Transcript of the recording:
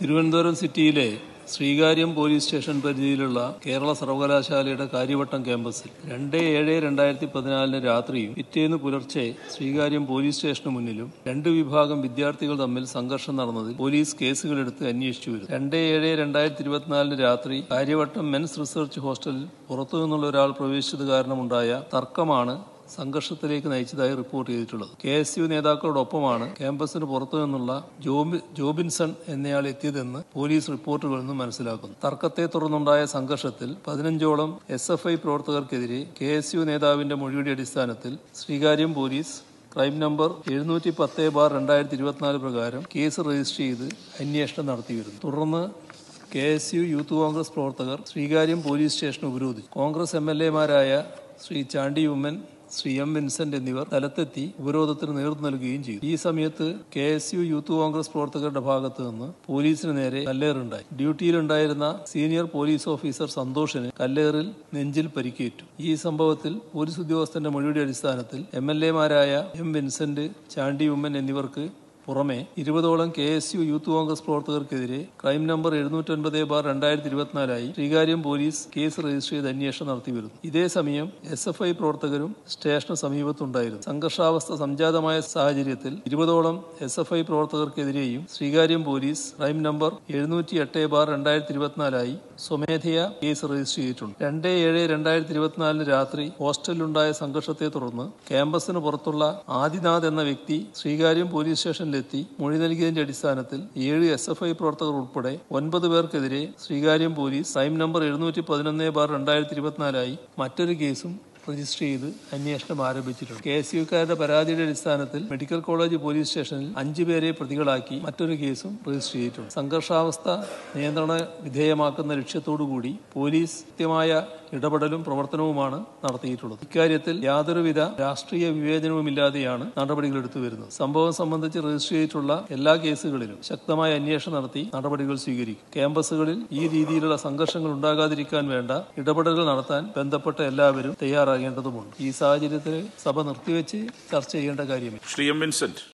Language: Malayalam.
തിരുവനന്തപുരം സിറ്റിയിലെ ശ്രീകാര്യം പോലീസ് സ്റ്റേഷൻ പരിധിയിലുള്ള കേരള സർവകലാശാലയുടെ കാര്യവട്ടം ക്യാമ്പസിൽ രണ്ട് ഏഴ് രണ്ടായിരത്തി പതിനാലിന് രാത്രിയും പിറ്റേന്ന് പുലർച്ചെ ശ്രീകാര്യം പോലീസ് സ്റ്റേഷന് മുന്നിലും രണ്ട് വിഭാഗം വിദ്യാർത്ഥികൾ തമ്മിൽ സംഘർഷം നടന്നതിൽ പോലീസ് കേസുകളെടുത്ത് അന്വേഷിച്ചു വരുന്നു രണ്ട് ഏഴ് രണ്ടായിരത്തി ഇരുപത്തിനാലിന് രാത്രി കാര്യവട്ടം മെൻസ് റിസർച്ച് ഹോസ്റ്റലിൽ പുറത്തുനിന്നുള്ള ഒരാൾ പ്രവേശിച്ചത് കാരണമുണ്ടായ തർക്കമാണ് സംഘർഷത്തിലേക്ക് നയിച്ചതായി റിപ്പോർട്ട് ചെയ്തിട്ടുള്ളത് കെ എസ് യു നേതാക്കളോടൊപ്പമാണ് ക്യാമ്പസിന് പുറത്തു നിന്നുള്ള ജോബിൻസൺ എന്നയാൾ എത്തിയതെന്ന് പോലീസ് റിപ്പോർട്ടുകളിൽ നിന്ന് മനസ്സിലാക്കുന്നു തർക്കത്തെ തുടർന്നുണ്ടായ സംഘർഷത്തിൽ പതിനഞ്ചോളം എസ് എഫ് ഐ പ്രവർത്തകർക്കെതിരെ കെ എസ് യു നേതാവിന്റെ മൊഴിയുടെ അടിസ്ഥാനത്തിൽ ശ്രീകാര്യം പോലീസ് ക്രൈം നമ്പർ എഴുന്നൂറ്റി പത്ത് ബാർ രണ്ടായിരത്തി ഇരുപത്തിനാല് പ്രകാരം കേസ് രജിസ്റ്റർ ചെയ്ത് അന്വേഷണം നടത്തിവരുന്നു തുടർന്ന് K S U youth Congress പ്രവർത്തകർ ശ്രീകാര്യം പോലീസ് സ്റ്റേഷൻ ഉപരോധിച്ചു കോൺഗ്രസ് എം എൽ മാരായ ശ്രീ ചാണ്ടി ഉമ്മൻ ശ്രീ എം വിൻസെന്റ് എന്നിവർ സ്ഥലത്തെത്തി ഉപരോധത്തിന് നേതൃത്വം നൽകുകയും ചെയ്തു ഈ സമയത്ത് K S U youth Congress പ്രവർത്തകരുടെ ഭാഗത്തു നിന്ന് പോലീസിന് നേരെ കല്ലേറുണ്ടായി ഡ്യൂട്ടിയിലുണ്ടായിരുന്ന സീനിയർ പോലീസ് ഓഫീസർ സന്തോഷിന് കല്ലേറിൽ നെഞ്ചിൽ പരിക്കേറ്റു ഈ സംഭവത്തിൽ പോലീസ് ഉദ്യോഗസ്ഥന്റെ മൊഴിയുടെ അടിസ്ഥാനത്തിൽ എം എൽ മാരായ എം വിൻസെന്റ് ചാണ്ടി ഉമ്മൻ എന്നിവർക്ക് പുറമെ ഇരുപതോളം K S U youth Congress പ്രവർത്തകർക്കെതിരെ ക്രൈം നമ്പർ എഴുന്നൂറ്റൊൻപത് ബാർ രണ്ടായിരത്തി ഇരുപത്തിനാലായി ശ്രീകാര്യം പോലീസ് കേസ് രജിസ്റ്റർ ചെയ്ത് അന്വേഷണം നടത്തിവരുന്നു ഇതേസമയം എസ് എഫ് ഐ പ്രവർത്തകരും സ്റ്റേഷന് സമീപത്തുണ്ടായിരുന്നു സംഘർഷാവസ്ഥ സംജാതമായ സാഹചര്യത്തിൽ ഇരുപതോളം എസ് എഫ് ഐ പ്രവർത്തകർക്കെതിരെയും ശ്രീകാര്യം പോലീസ് ക്രൈം നമ്പർ എഴുന്നൂറ്റി എട്ട് ബാർ രണ്ടായിരത്തി ഇരുപത്തിനാലായി സ്വമേധയാ കേസ് രജിസ്റ്റർ ചെയ്തിട്ടുണ്ട് രണ്ട് ഏഴ് രണ്ടായിരത്തി ഇരുപത്തിനാലിന് രാത്രി ഹോസ്റ്റലിലുണ്ടായ സംഘർഷത്തെ തുടർന്ന് ക്യാമ്പസിന് പുറത്തുള്ള ആദിനാഥ് എന്ന വ്യക്തി ശ്രീകാര്യം പോലീസ് സ്റ്റേഷനിൽ സ്റ്റേഷനിലെത്തി മൊഴി നൽകിയതിന്റെ അടിസ്ഥാനത്തിൽ ഏഴ് എസ് എഫ് ഐ പ്രവർത്തകർ ഉൾപ്പെടെ ഒൻപത് പേർക്കെതിരെ ശ്രീകാര്യം പോലീസ് സൈം നമ്പർ എഴുന്നൂറ്റി പതിനൊന്ന് ബാർ രണ്ടായിരത്തി ഇരുപത്തിനാലായി മറ്റൊരു കേസും രജിസ്റ്റർ ചെയ്ത് അന്വേഷണം ആരംഭിച്ചിട്ടുണ്ട് കെ എസ് യുക്കാരുടെ പരാതിയുടെ അടിസ്ഥാനത്തിൽ മെഡിക്കൽ കോളേജ് പോലീസ് സ്റ്റേഷനിൽ പേരെ പ്രതികളാക്കി മറ്റൊരു കേസും രജിസ്റ്റർ ചെയ്തിട്ടുണ്ട് സംഘർഷാവസ്ഥ നിയന്ത്രണ വിധേയമാക്കുന്ന ലക്ഷ്യത്തോടുകൂടി പോലീസ് കൃത്യമായ ഇടപെടലും പ്രവർത്തനവുമാണ് നടത്തിയിട്ടുള്ളത് ഇക്കാര്യത്തിൽ യാതൊരുവിധ രാഷ്ട്രീയ വിവേചനവുമില്ലാതെയാണ് നടപടികൾ എടുത്തു വരുന്നത് സംഭവം സംബന്ധിച്ച് രജിസ്റ്റർ ചെയ്തിട്ടുള്ള എല്ലാ കേസുകളിലും ശക്തമായ അന്വേഷണം നടത്തി നടപടികൾ സ്വീകരിക്കും ക്യാമ്പസുകളിൽ ഈ രീതിയിലുള്ള സംഘർഷങ്ങൾ ഉണ്ടാകാതിരിക്കാൻ വേണ്ട ഇടപെടലുകൾ നടത്താൻ ബന്ധപ്പെട്ട എല്ലാവരും തയ്യാറായി പറയേണ്ടതുമുണ്ട് ഈ സാഹചര്യത്തിൽ സഭ നിർത്തിവെച്ച് ചർച്ച ചെയ്യേണ്ട കാര്യമില്ല ശ്രീ എം വിൻസെന്റ്